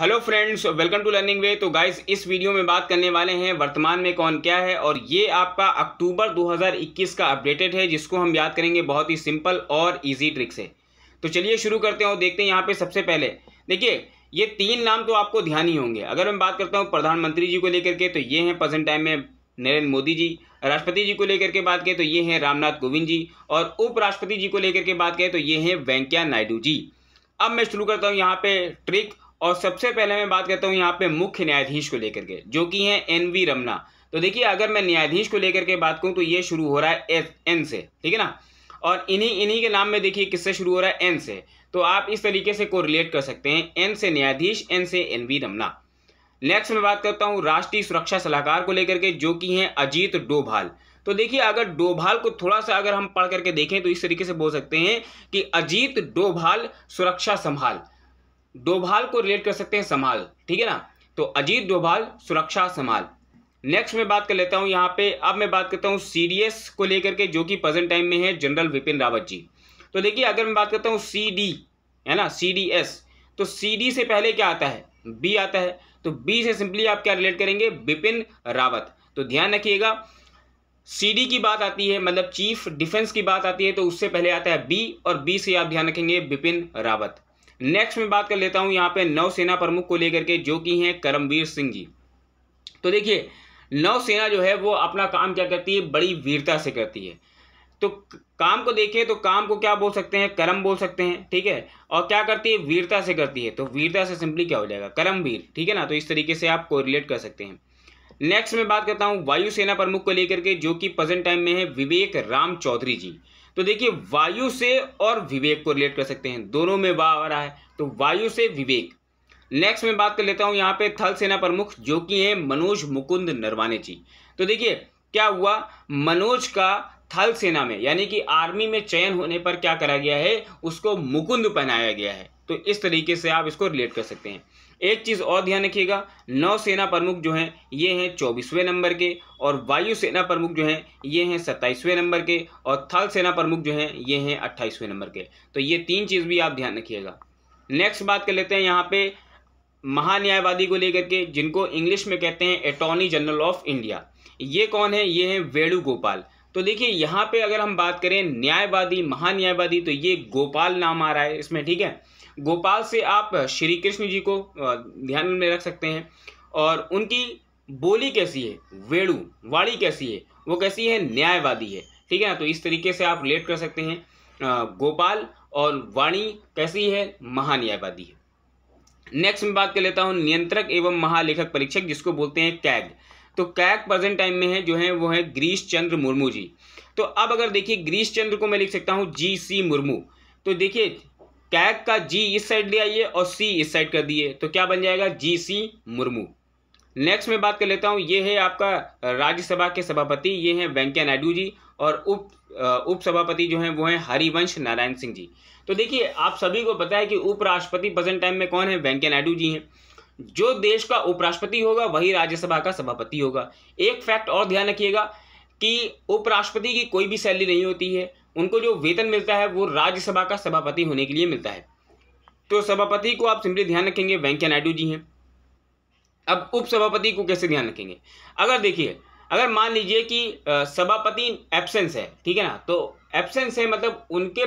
hello friends welcome to learning way तो guys इस video में बात करने वाले हैं वर्तमान में कौन क्या है और ये आपका अक्टूबर 2021 का अपडेटेड है जिसको हम याद करेंगे बहुत ही सिंपल और इजी ट्रिक से तो चलिए शुरू करते हैं और देखते हैं यहाँ पे सबसे पहले देखिए ये तीन नाम तो आपको ध्यान ही होंगे अगर मैं बात करता हूँ प्रधानमंत्री जी को लेकर के तो ये हैं प्रजेंट टाइम में नरेंद्र मोदी जी राष्ट्रपति जी को लेकर के बात करें तो ये हैं रामनाथ कोविंद जी और उपराष्ट्रपति जी को लेकर के बात करें तो ये हैं वेंकैया नायडू जी अब मैं शुरू करता हूँ यहाँ पे ट्रिक और सबसे पहले मैं बात करता हूँ यहाँ पे मुख्य न्यायाधीश को लेकर के जो कि हैं एन वी रमना तो देखिए अगर मैं न्यायाधीश को लेकर के बात करूँ तो ये शुरू हो रहा है एस एन से ठीक है ना और इन्हीं इन्हीं के नाम में देखिए किससे शुरू हो रहा है एन से तो आप इस तरीके से को रिलेट कर सकते हैं एन से न्यायाधीश एन से एन वी रमना नेक्स्ट मैं बात करता हूँ राष्ट्रीय सुरक्षा सलाहकार को लेकर के जो कि हैं अजीत डोभाल तो देखिए अगर डोभाल को थोड़ा सा अगर हम पढ़ करके देखें तो इस तरीके से बोल सकते हैं कि अजीत डोभाल सुरक्षा संभाल डोभाल को रिलेट कर सकते हैं संभाल ठीक है ना तो अजीत डोभाल सुरक्षा संभाल नेक्स्ट मैं बात कर लेता हूँ यहाँ पे अब मैं बात करता हूँ सीडीएस को लेकर के जो कि प्रेजेंट टाइम में है जनरल विपिन रावत जी तो देखिए अगर मैं बात करता हूँ सी डी है ना सी डी एस तो सी डी से पहले क्या आता है बी आता है तो बी से सिंपली आप क्या रिलेट करेंगे बिपिन रावत तो ध्यान रखिएगा सीडी की बात आती है मतलब चीफ डिफेंस की बात आती है तो उससे पहले आता है बी और बी से आप ध्यान रखेंगे बिपिन रावत नेक्स्ट मैं बात कर लेता हूं यहाँ पे नौसेना प्रमुख को लेकर के जो कि हैं करमवीर सिंह जी तो देखिए नौसेना जो है वो अपना काम क्या करती है बड़ी वीरता से करती है तो काम को देखिए तो काम को क्या बोल सकते हैं कर्म बोल सकते हैं ठीक है और क्या करती है वीरता से करती है तो वीरता से सिंपली क्या हो जाएगा करमवीर ठीक है ना तो इस तरीके से आप कोरिलेट कर सकते हैं नेक्स्ट मैं बात करता हूँ वायुसेना प्रमुख को लेकर के जो कि प्रेजेंट टाइम में है विवेक राम चौधरी जी तो देखिए वायु से और विवेक को रिलेट कर सकते हैं दोनों में वाह आ रहा है तो वायु से विवेक नेक्स्ट में बात कर लेता हूं यहाँ पे थल सेना प्रमुख जो कि है मनोज मुकुंद नरवाने जी तो देखिए क्या हुआ मनोज का थल सेना में यानी कि आर्मी में चयन होने पर क्या करा गया है उसको मुकुंद पहनाया गया है तो इस तरीके से आप इसको रिलेट कर सकते हैं एक चीज़ और ध्यान रखिएगा नौसेना प्रमुख जो हैं ये हैं चौबीसवें नंबर के और वायुसेना प्रमुख जो हैं ये हैं सत्ताईसवें नंबर के और थल सेना प्रमुख जो हैं ये हैं अट्ठाईसवें नंबर के तो ये तीन चीज़ भी आप ध्यान रखिएगा नेक्स्ट बात कर लेते हैं यहाँ पे महान्यायवादी को लेकर के जिनको इंग्लिश में कहते हैं अटॉर्नी जनरल ऑफ इंडिया ये कौन है ये हैं वेणुगोपाल तो देखिए यहाँ पे अगर हम बात करें न्यायवादी महान्यायवादी तो ये गोपाल नाम आ रहा है इसमें ठीक है गोपाल से आप श्री कृष्ण जी को ध्यान में रख सकते हैं और उनकी बोली कैसी है वेणु वाणी कैसी है वो कैसी है न्यायवादी है ठीक है ना तो इस तरीके से आप रिलेट कर सकते हैं गोपाल और वाणी कैसी है महान्यायवादी है नेक्स्ट में बात कर लेता हूँ नियंत्रक एवं महालेखक परीक्षक जिसको बोलते हैं कैग तो कैग प्रेजेंट टाइम में है जो है वो है ग्रीश चंद्र मुर्मू जी तो अब अगर देखिए ग्रीश चंद्र को मैं लिख सकता हूँ जी सी मुर्मू तो देखिए कैक का जी इस साइड ले आइए और सी इस साइड कर दिए तो क्या बन जाएगा जी सी मुर्मू नेक्स्ट मैं बात कर लेता हूँ ये है आपका राज्यसभा के सभापति ये हैं वेंकैया नायडू जी और उप उप सभापति जो हैं वो हैं हरिवंश नारायण सिंह जी तो देखिए आप सभी को पता है कि उपराष्ट्रपति प्रेजेंट टाइम में कौन है वेंकैया नायडू जी हैं जो देश का उपराष्ट्रपति होगा वही राज्यसभा का सभापति होगा एक फैक्ट और ध्यान रखिएगा कि उपराष्ट्रपति की कोई भी सैलरी नहीं होती है उनको जो वेतन मिलता है वो राज्यसभा का सभापति होने के लिए मिलता है तो सभापति को आप सिंपली ध्यान रखेंगे वेंकैया नायडू जी हैं अब उप सभापति को कैसे ध्यान रखेंगे अगर देखिए अगर मान लीजिए कि सभापति एब्सेंस है ठीक है ना तो एब्सेंस है मतलब उनके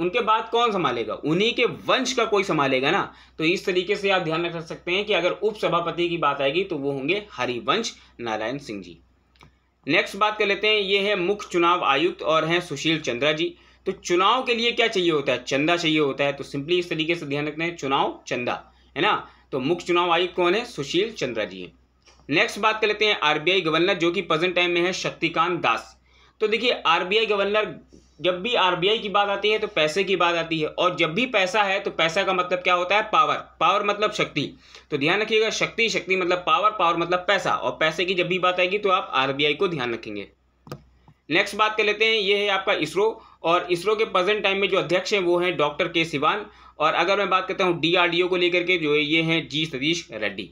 उनके बाद कौन संभालेगा उन्हीं के वंश का कोई संभालेगा ना तो इस तरीके से आप ध्यान रख सकते हैं कि अगर उप सभापति की बात आएगी तो वो होंगे हरिवंश नारायण सिंह जी नेक्स्ट बात कर लेते हैं ये है मुख्य चुनाव आयुक्त और हैं सुशील चंद्रा जी तो चुनाव के लिए क्या चाहिए होता है चंदा चाहिए होता है तो सिंपली इस तरीके से ध्यान रखना है चुनाव चंदा है ना तो मुख्य चुनाव आयुक्त कौन है सुशील चंद्रा जी नेक्स्ट बात कर लेते हैं आरबीआई गवर्नर जो कि प्रेजेंट टाइम में है शक्तिकांत दास तो देखिए आरबीआई गवर्नर जब भी आरबीआई की बात आती है तो पैसे की बात आती है और जब भी पैसा है तो पैसा का मतलब क्या होता है पावर पावर मतलब शक्ति तो ध्यान रखिएगा शक्ति शक्ति मतलब पावर पावर मतलब पैसा और पैसे की जब भी बात आएगी तो आप आरबीआई को ध्यान रखेंगे नेक्स्ट बात कर लेते हैं ये है आपका इसरो और इसरो के प्रेजेंट टाइम में जो अध्यक्ष हैं वो हैं डॉक्टर के सिवान और अगर मैं बात करता हूँ डी को लेकर के जो ये हैं जी सतीश रेड्डी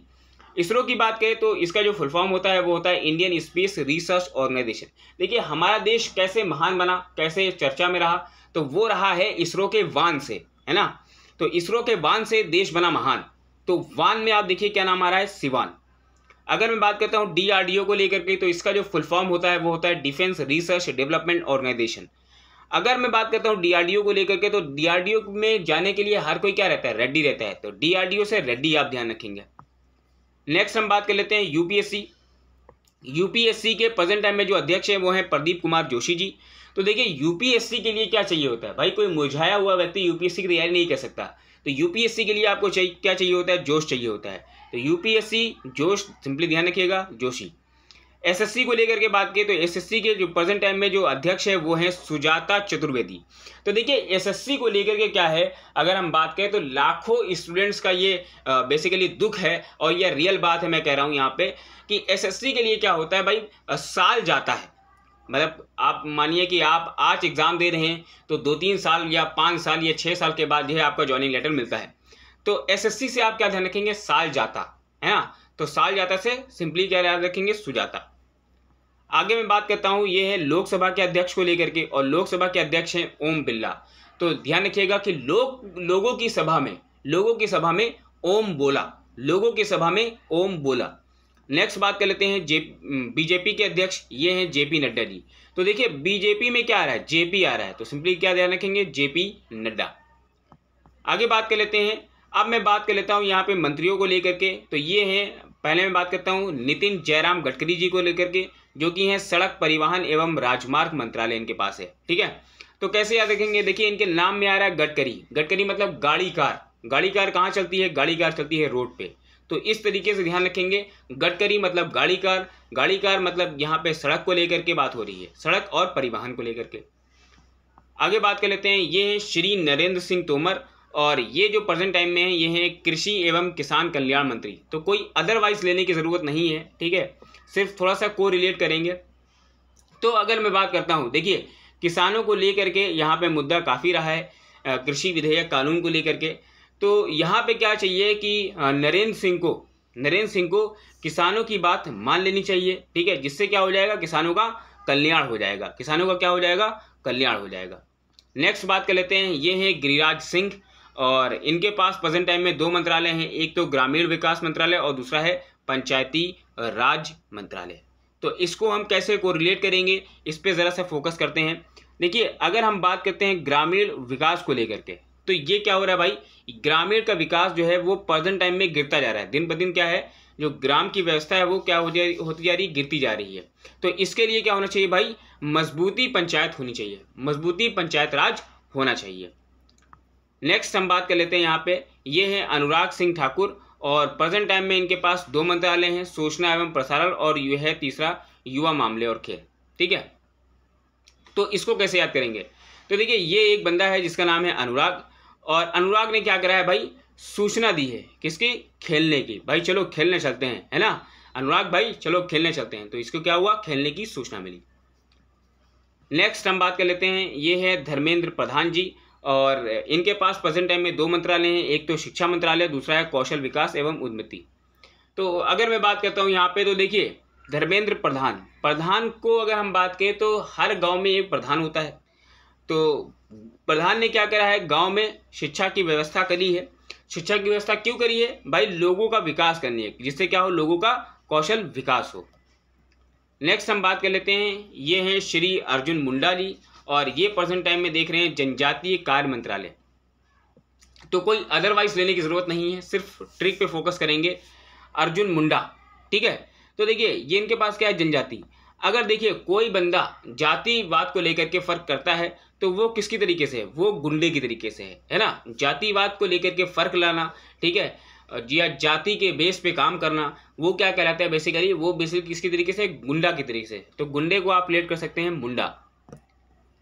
इसरो की बात करें तो इसका जो फुल फॉर्म होता है वो होता है इंडियन स्पेस रिसर्च ऑर्गेनाइजेशन देखिए हमारा देश कैसे महान बना कैसे चर्चा में रहा तो वो रहा है इसरो के वान से है ना तो इसरो के वान से देश बना महान तो वान में आप देखिए क्या नाम आ रहा है सिवान अगर मैं बात करता हूँ डीआरडीओ को लेकर के तो इसका जो फुल फॉर्म होता है वो होता है डिफेंस रिसर्च डेवलपमेंट ऑर्गेनाइजेशन अगर मैं बात करता हूँ डीआरडीओ को लेकर के तो डीआरडीओ में जाने के लिए हर कोई क्या रहता है रेड्डी रहता है तो डीआरडीओ से रेड्डी आप ध्यान रखेंगे नेक्स्ट हम बात कर लेते हैं यूपीएससी यूपीएससी के प्रेजेंट टाइम में जो अध्यक्ष हैं वो हैं प्रदीप कुमार जोशी जी तो देखिए यूपीएससी के लिए क्या चाहिए होता है भाई कोई मुरझाया हुआ व्यक्ति यूपीएससी की तैयारी नहीं कर सकता तो यूपीएससी के लिए आपको चाहिए क्या चाहिए होता है जोश चाहिए होता है तो यूपीएससी जोश सिंपली ध्यान रखिएगा जोशी एसएससी को लेकर के बात की तो एसएससी के जो प्रेजेंट टाइम में जो अध्यक्ष है वो हैं सुजाता चतुर्वेदी तो देखिए एसएससी को लेकर के क्या है अगर हम बात करें तो लाखों स्टूडेंट्स का ये बेसिकली दुख है और ये रियल बात है मैं कह रहा हूँ यहाँ पे कि एसएससी के लिए क्या होता है भाई साल जाता है मतलब आप मानिए कि आप आज एग्ज़ाम दे रहे हैं तो दो तीन साल या पाँच साल या छः साल के बाद जो है आपका ज्वाइनिंग लेटर मिलता है तो एस से आप क्या ध्यान रखेंगे साल जाता है ना तो साल जाता से सिंपली क्या याद रखेंगे सुजाता आगे मैं बात करता हूँ ये है लोकसभा के अध्यक्ष को लेकर के और लोकसभा के अध्यक्ष हैं ओम बिरला तो ध्यान रखिएगा कि लोग लोगों की सभा में लोगों की सभा में ओम बोला लोगों की सभा में ओम बोला नेक्स्ट बात कर लेते हैं जे बीजेपी के अध्यक्ष ये हैं जेपी नड्डा जी तो देखिए बीजेपी में क्या आ रहा है जेपी आ रहा है तो सिंपली क्या ध्यान रखेंगे जेपी नड्डा आगे बात कर लेते हैं अब मैं बात कर लेता हूँ यहाँ पे मंत्रियों को लेकर के तो ये हैं पहले मैं बात करता हूँ नितिन जयराम गडकरी जी को लेकर के जो कि हैं सड़क परिवहन एवं राजमार्ग मंत्रालय इनके पास है ठीक है तो कैसे याद रखेंगे देखिए इनके नाम में आ रहा है गडकरी गडकरी मतलब गाड़ी कार गाड़ी कार कहाँ चलती है गाड़ी कार चलती है रोड पे तो इस तरीके से ध्यान रखेंगे गडकरी मतलब गाड़ी कार गाड़ी कार मतलब यहाँ पे सड़क को लेकर के बात हो रही है सड़क और परिवहन को लेकर के आगे बात कर लेते हैं ये है श्री नरेंद्र सिंह तोमर और ये जो प्रेजेंट टाइम में है ये हैं कृषि एवं किसान कल्याण मंत्री तो कोई अदरवाइज लेने की ज़रूरत नहीं है ठीक है सिर्फ थोड़ा सा को रिलेट करेंगे तो अगर मैं बात करता हूँ देखिए किसानों को लेकर के यहाँ पे मुद्दा काफ़ी रहा है कृषि विधेयक कानून को लेकर के तो यहाँ पे क्या चाहिए कि नरेंद्र सिंह को नरेंद्र सिंह को किसानों की बात मान लेनी चाहिए ठीक है जिससे क्या हो जाएगा किसानों का कल्याण हो जाएगा किसानों का क्या हो जाएगा कल्याण हो जाएगा नेक्स्ट बात कर लेते हैं ये है गिरिराज सिंह और इनके पास प्रेजेंट टाइम में दो मंत्रालय हैं एक तो ग्रामीण विकास मंत्रालय और दूसरा है पंचायती राज मंत्रालय तो इसको हम कैसे कोरिलेट करेंगे इस पर ज़रा सा फोकस करते हैं देखिए अगर हम बात करते हैं ग्रामीण विकास को लेकर के तो ये क्या हो रहा है भाई ग्रामीण का विकास जो है वो प्रजेंट टाइम में गिरता जा रहा है दिन ब दिन क्या है जो ग्राम की व्यवस्था है वो क्या हो जा होती जा रही गिरती जा रही है तो इसके लिए क्या होना चाहिए भाई मजबूती पंचायत होनी चाहिए मजबूती पंचायत राज होना चाहिए नेक्स्ट हम बात कर लेते हैं यहाँ पे ये है अनुराग सिंह ठाकुर और प्रेजेंट टाइम में इनके पास दो मंत्रालय हैं सूचना एवं प्रसारण और यह है तीसरा युवा मामले और खेल ठीक है तो इसको कैसे याद करेंगे तो देखिए ये एक बंदा है जिसका नाम है अनुराग और अनुराग ने क्या करा है भाई सूचना दी है किसकी खेलने की भाई चलो खेलने चलते हैं है ना अनुराग भाई चलो खेलने चलते हैं तो इसको क्या हुआ खेलने की सूचना मिली नेक्स्ट हम बात कर लेते हैं ये है धर्मेंद्र प्रधान जी और इनके पास प्रेजेंट टाइम में दो मंत्रालय हैं एक तो शिक्षा मंत्रालय दूसरा है कौशल विकास एवं उद्यमिति तो अगर मैं बात करता हूँ यहाँ पे तो देखिए धर्मेंद्र प्रधान प्रधान को अगर हम बात करें तो हर गांव में एक प्रधान होता है तो प्रधान ने क्या करा है गांव में शिक्षा की व्यवस्था करी है शिक्षा की व्यवस्था क्यों करी है भाई लोगों का विकास करनी है जिससे क्या हो लोगों का कौशल विकास हो नेक्स्ट हम बात कर लेते हैं ये हैं श्री अर्जुन मुंडा जी और ये प्रेजेंट टाइम में देख रहे हैं जनजातीय कार्य मंत्रालय तो कोई अदरवाइज लेने की ज़रूरत नहीं है सिर्फ ट्रिक पे फोकस करेंगे अर्जुन मुंडा ठीक है तो देखिए ये इनके पास क्या है जनजाति अगर देखिए कोई बंदा जातिवाद को लेकर के फ़र्क करता है तो वो किसकी तरीके से है वो गुंडे की तरीके से है है ना जातिवाद को लेकर के फ़र्क लाना ठीक है या जाति के बेस पे काम करना वो क्या कहलाता है बेसिकली वो बेसिकली किसकी तरीके से गुंडा की तरीके से तो गुंडे को आप लेट कर सकते हैं मुंडा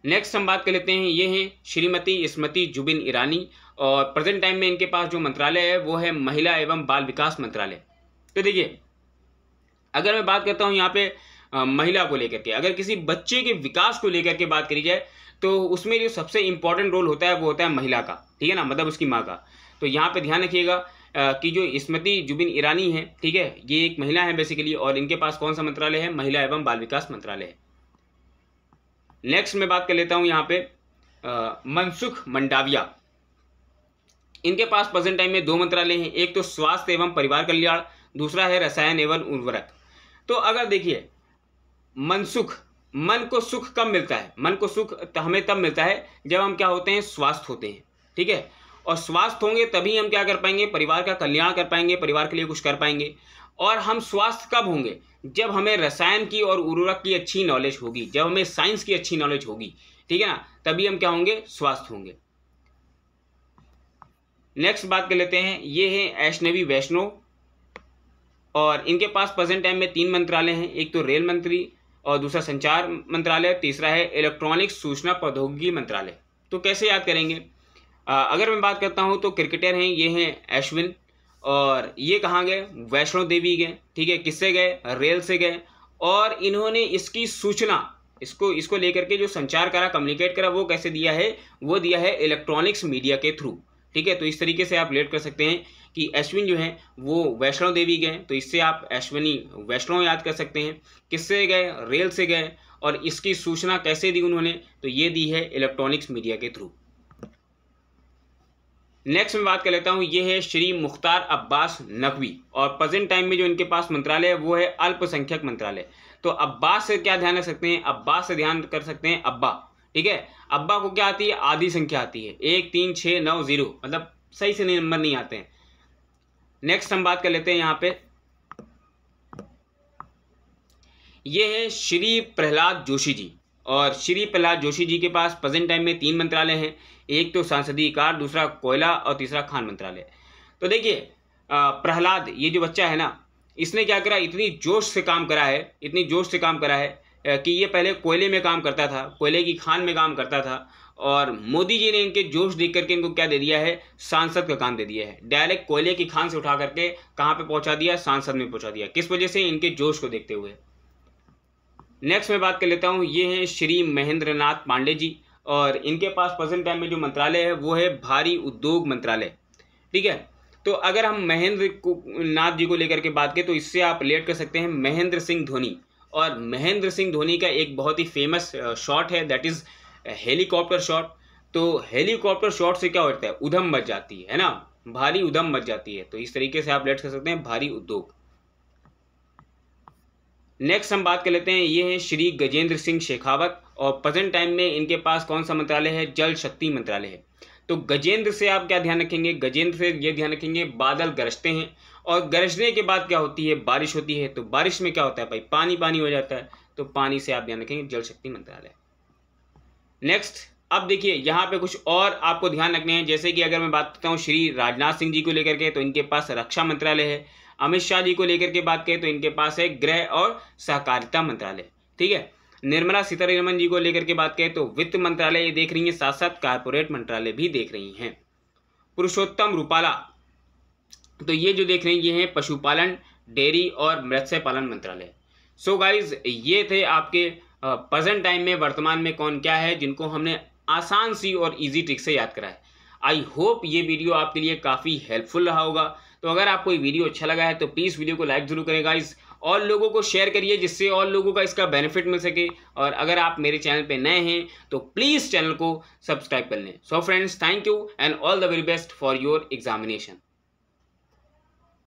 नेक्स्ट हम बात कर लेते हैं ये हैं श्रीमती स्मृति जुबिन ईरानी और प्रेजेंट टाइम में इनके पास जो मंत्रालय है वो है महिला एवं बाल विकास मंत्रालय तो देखिए अगर मैं बात करता हूँ यहाँ पे आ, महिला को लेकर के अगर किसी बच्चे के विकास को लेकर के बात करी जाए तो उसमें जो सबसे इंपॉर्टेंट रोल होता है वो होता है महिला का ठीक है ना मतलब उसकी माँ का तो यहाँ पे ध्यान रखिएगा कि जो स्मृति जुबिन ईरानी है ठीक है ये एक महिला है बेसिकली और इनके पास कौन सा मंत्रालय है महिला एवं बाल विकास मंत्रालय है नेक्स्ट मैं बात कर लेता हूं यहां पे मनसुख मंडाविया इनके पास प्रेजेंट टाइम में दो मंत्रालय हैं एक तो स्वास्थ्य एवं परिवार कल्याण दूसरा है रसायन एवं उर्वरक तो अगर देखिए मनसुख मन को सुख कब मिलता है मन को सुख हमें तब मिलता है जब हम क्या होते हैं स्वास्थ्य होते हैं ठीक है और स्वास्थ्य होंगे तभी हम क्या कर पाएंगे परिवार का कल्याण कर पाएंगे परिवार के लिए कुछ कर पाएंगे और हम स्वास्थ्य कब होंगे जब हमें रसायन की और उर्वरक की अच्छी नॉलेज होगी जब हमें साइंस की अच्छी नॉलेज होगी ठीक है ना तभी हम क्या होंगे स्वास्थ्य होंगे नेक्स्ट बात कर लेते हैं ये है ऐष्णवी वैष्णव और इनके पास प्रेजेंट टाइम में तीन मंत्रालय हैं एक तो रेल मंत्री और दूसरा संचार मंत्रालय तीसरा है इलेक्ट्रॉनिक सूचना प्रौद्योगिकी मंत्रालय तो कैसे याद करेंगे आ, अगर मैं बात करता हूँ तो क्रिकेटर हैं ये हैं अश्विन और ये कहाँ गए वैष्णो देवी गए ठीक है किससे गए रेल से गए और इन्होंने इसकी सूचना इसको इसको लेकर के जो संचार करा कम्युनिकेट करा वो कैसे दिया है वो दिया है इलेक्ट्रॉनिक्स मीडिया के थ्रू ठीक है तो इस तरीके से आप लेट कर सकते हैं कि अश्विन जो है वो वैष्णो देवी गए तो इससे आप अश्विनी वैष्णो याद कर सकते हैं किससे गए रेल से गए और इसकी सूचना कैसे दी उन्होंने तो ये दी है इलेक्ट्रॉनिक्स मीडिया के थ्रू नेक्स्ट मैं बात कर लेता हूँ ये है श्री मुख्तार अब्बास नकवी और प्रेजेंट टाइम में जो इनके पास मंत्रालय है वो है अल्पसंख्यक मंत्रालय तो अब्बास से क्या ध्यान रख सकते हैं अब्बास से ध्यान कर सकते हैं अब्बा ठीक है अब्बा को क्या आती है आधी संख्या आती है एक तीन छः नौ जीरो मतलब सही से नंबर नहीं आते हैं नेक्स्ट हम बात कर लेते हैं यहाँ पे ये है श्री प्रहलाद जोशी जी और श्री प्रहलाद जोशी जी के पास प्रेजेंट टाइम में तीन मंत्रालय हैं एक तो सांसदीय कार दूसरा कोयला और तीसरा खान मंत्रालय तो देखिए प्रहलाद ये जो बच्चा है ना इसने क्या करा इतनी जोश से काम करा है इतनी जोश से काम करा है कि ये पहले कोयले में काम करता था कोयले की खान में काम करता था और मोदी जी ने इनके जोश देख करके इनको क्या दे दिया है सांसद का काम दे दिया है डायरेक्ट कोयले की खान से उठा करके कहाँ पे पहुँचा दिया सांसद में पहुँचा दिया किस वजह से इनके जोश को देखते हुए नेक्स्ट मैं बात कर लेता हूँ ये हैं श्री महेंद्र नाथ पांडे जी और इनके पास प्रेजेंट टाइम में जो मंत्रालय है वो है भारी उद्योग मंत्रालय ठीक है तो अगर हम महेंद्र नाथ जी को लेकर के बात करें तो इससे आप रिलेट कर सकते हैं महेंद्र सिंह धोनी और महेंद्र सिंह धोनी का एक बहुत ही फेमस शॉट है दैट इज़ हेलीकॉप्टर शॉट तो हेलीकॉप्टर शॉट से क्या होता है उधम मच जाती है ना भारी उधम मच जाती है तो इस तरीके से आप लेट कर सकते हैं भारी उद्योग नेक्स्ट हम बात कर लेते हैं ये है श्री गजेंद्र सिंह शेखावत और प्रेजेंट टाइम में इनके पास कौन सा मंत्रालय है जल शक्ति मंत्रालय है तो गजेंद्र से आप क्या ध्यान रखेंगे गजेंद्र से ये ध्यान रखेंगे बादल गरजते हैं और गरजने के बाद क्या होती है बारिश होती है तो बारिश में क्या होता है भाई पानी पानी हो जाता है तो पानी से आप ध्यान रखेंगे जल शक्ति मंत्रालय नेक्स्ट अब देखिए यहाँ पे कुछ और आपको ध्यान रखने हैं जैसे कि अगर मैं बात करता हूँ श्री राजनाथ सिंह जी को लेकर के तो इनके पास रक्षा मंत्रालय है अमित शाह जी को लेकर के बात करें तो इनके पास है गृह और सहकारिता मंत्रालय ठीक है निर्मला सीतारमन जी को लेकर के बात करें तो वित्त मंत्रालय ये देख रही है साथ साथ कारपोरेट मंत्रालय भी देख रही हैं पुरुषोत्तम रूपाला तो ये जो देख रहे हैं ये हैं पशुपालन डेयरी और मत्स्य पालन मंत्रालय सो so गाइज ये थे आपके प्रेजेंट टाइम में वर्तमान में कौन क्या है जिनको हमने आसान सी और इजी ट्रिक से याद करा है आई होप ये वीडियो आपके लिए काफ़ी हेल्पफुल रहा होगा तो अगर आपको ये वीडियो अच्छा लगा है तो प्लीज़ वीडियो को लाइक ज़रूर करें गाइज़ और लोगों को शेयर करिए जिससे और लोगों का इसका बेनिफिट मिल सके और अगर आप मेरे चैनल पे नए हैं तो प्लीज़ चैनल को सब्सक्राइब कर लें so friends thank you and all the very best for your examination